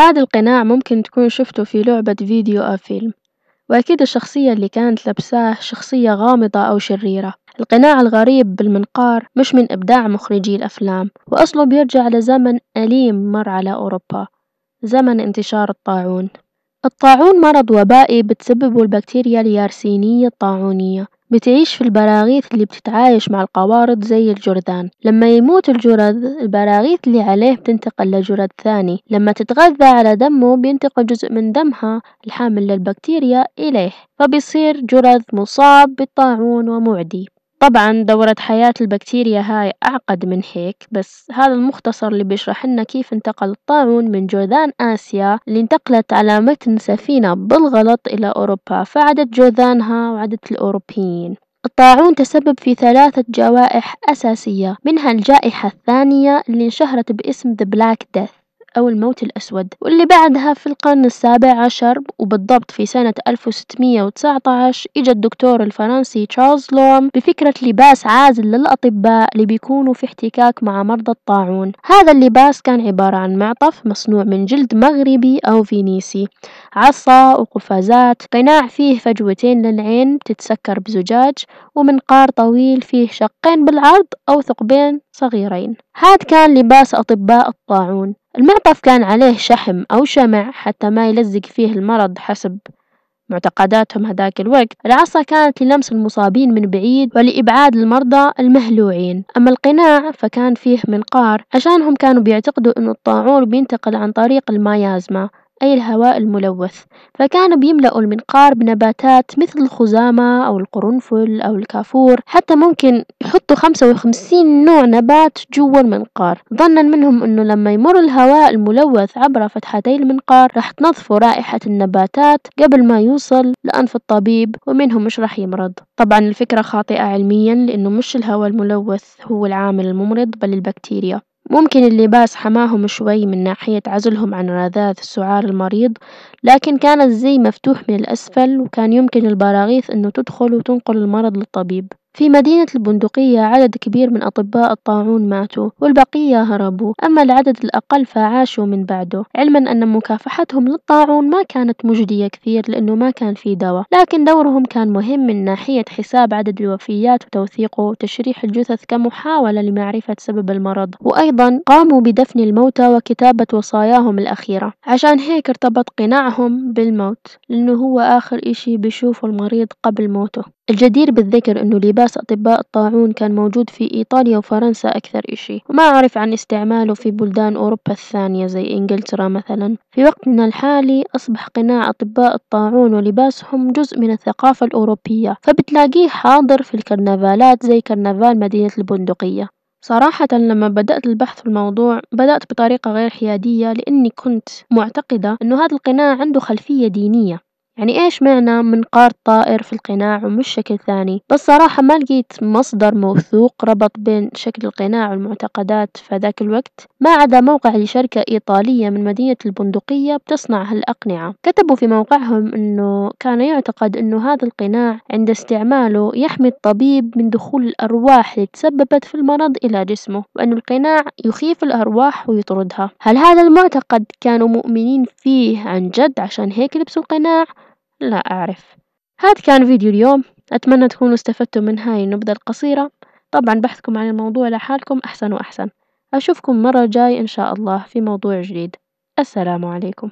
هذا القناع ممكن تكون شفته في لعبة فيديو أو فيلم وأكيد الشخصية اللي كانت لابساه شخصية غامضة أو شريرة القناع الغريب بالمنقار مش من إبداع مخرجي الأفلام وأصله بيرجع لزمن أليم مر على أوروبا زمن انتشار الطاعون الطاعون مرض وبائي بتسببه البكتيريا اليارسينية الطاعونية بتعيش في البراغيث اللي بتتعايش مع القوارض زي الجرذان لما يموت الجرذ البراغيث اللي عليه بتنتقل لجرذ ثاني لما تتغذى على دمه بينتقل جزء من دمها الحامل للبكتيريا إليه فبيصير جرذ مصاب بالطاعون ومعدي طبعا دورة حياة البكتيريا هاي أعقد من هيك بس هذا المختصر اللي بيشرح لنا كيف انتقل الطاعون من جوذان آسيا اللي انتقلت على متن سفينة بالغلط إلى أوروبا فعدت جوذانها وعدت الأوروبيين الطاعون تسبب في ثلاثة جوائح أساسية منها الجائحة الثانية اللي انشهرت باسم The Black Death أو الموت الأسود واللي بعدها في القرن السابع عشر وبالضبط في سنة 1619 إجا الدكتور الفرنسي تشارلز لوم بفكرة لباس عازل للأطباء اللي بيكونوا في احتكاك مع مرضى الطاعون هذا اللباس كان عبارة عن معطف مصنوع من جلد مغربي أو فينيسي عصا وقفازات قناع فيه فجوتين للعين بتتسكر بزجاج ومنقار طويل فيه شقين بالعرض أو ثقبين صغيرين هاد كان لباس أطباء الطاعون المعطف كان عليه شحم أو شمع حتى ما يلزق فيه المرض حسب معتقداتهم هذاك الوقت العصا كانت للمس المصابين من بعيد ولإبعاد المرضى المهلوعين أما القناع فكان فيه منقار عشانهم كانوا بيعتقدوا أن الطاعون بينتقل عن طريق الميازمة أي الهواء الملوث فكانوا بيملأوا المنقار بنباتات مثل الخزامة أو القرنفل أو الكافور حتى ممكن يحطوا خمسة وخمسين نوع نبات جوا المنقار ظنا منهم أنه لما يمر الهواء الملوث عبر فتحتي المنقار راح تنظفوا رائحة النباتات قبل ما يوصل لأنف الطبيب ومنهم مش راح يمرض طبعا الفكرة خاطئة علميا لأنه مش الهواء الملوث هو العامل الممرض بل البكتيريا ممكن اللباس حماهم شوي من ناحية عزلهم عن رذاذ السعار المريض، لكن كان الزي مفتوح من الأسفل، وكان يمكن البراغيث إنه تدخل وتنقل المرض للطبيب. في مدينة البندقية عدد كبير من أطباء الطاعون ماتوا والبقية هربوا أما العدد الأقل فعاشوا من بعده علما أن مكافحتهم للطاعون ما كانت مجدية كثير لأنه ما كان في دواء لكن دورهم كان مهم من ناحية حساب عدد الوفيات وتوثيقه وتشريح الجثث كمحاولة لمعرفة سبب المرض وأيضا قاموا بدفن الموتى وكتابة وصاياهم الأخيرة عشان هيك ارتبط قناعهم بالموت لأنه هو آخر إشي بيشوفه المريض قبل موته الجدير بالذكر أنه لباس لباس أطباء الطاعون كان موجود في إيطاليا وفرنسا أكثر إشي وما أعرف عن استعماله في بلدان أوروبا الثانية زي إنجلترا مثلا في وقتنا الحالي أصبح قناع أطباء الطاعون ولباسهم جزء من الثقافة الأوروبية فبتلاقيه حاضر في الكرنفالات زي كرنفال مدينة البندقية صراحة لما بدأت البحث في الموضوع بدأت بطريقة غير حيادية لأني كنت معتقدة أنه هذا القناع عنده خلفية دينية يعني إيش معنى منقار طائر في القناع ومش شكل ثاني بس صراحة ما لقيت مصدر موثوق ربط بين شكل القناع والمعتقدات في ذاك الوقت ما عدا موقع لشركة إيطالية من مدينة البندقية بتصنع هالأقنعة كتبوا في موقعهم أنه كان يعتقد أنه هذا القناع عند استعماله يحمي الطبيب من دخول الأرواح اللي تسببت في المرض إلى جسمه وأن القناع يخيف الأرواح ويطردها هل هذا المعتقد كانوا مؤمنين فيه عن جد عشان هيك لبسوا القناع لا أعرف هاد كان فيديو اليوم أتمنى تكونوا استفدتوا من هاي النبذة القصيرة طبعا بحثكم عن الموضوع لحالكم أحسن وأحسن أشوفكم مرة جاي إن شاء الله في موضوع جديد السلام عليكم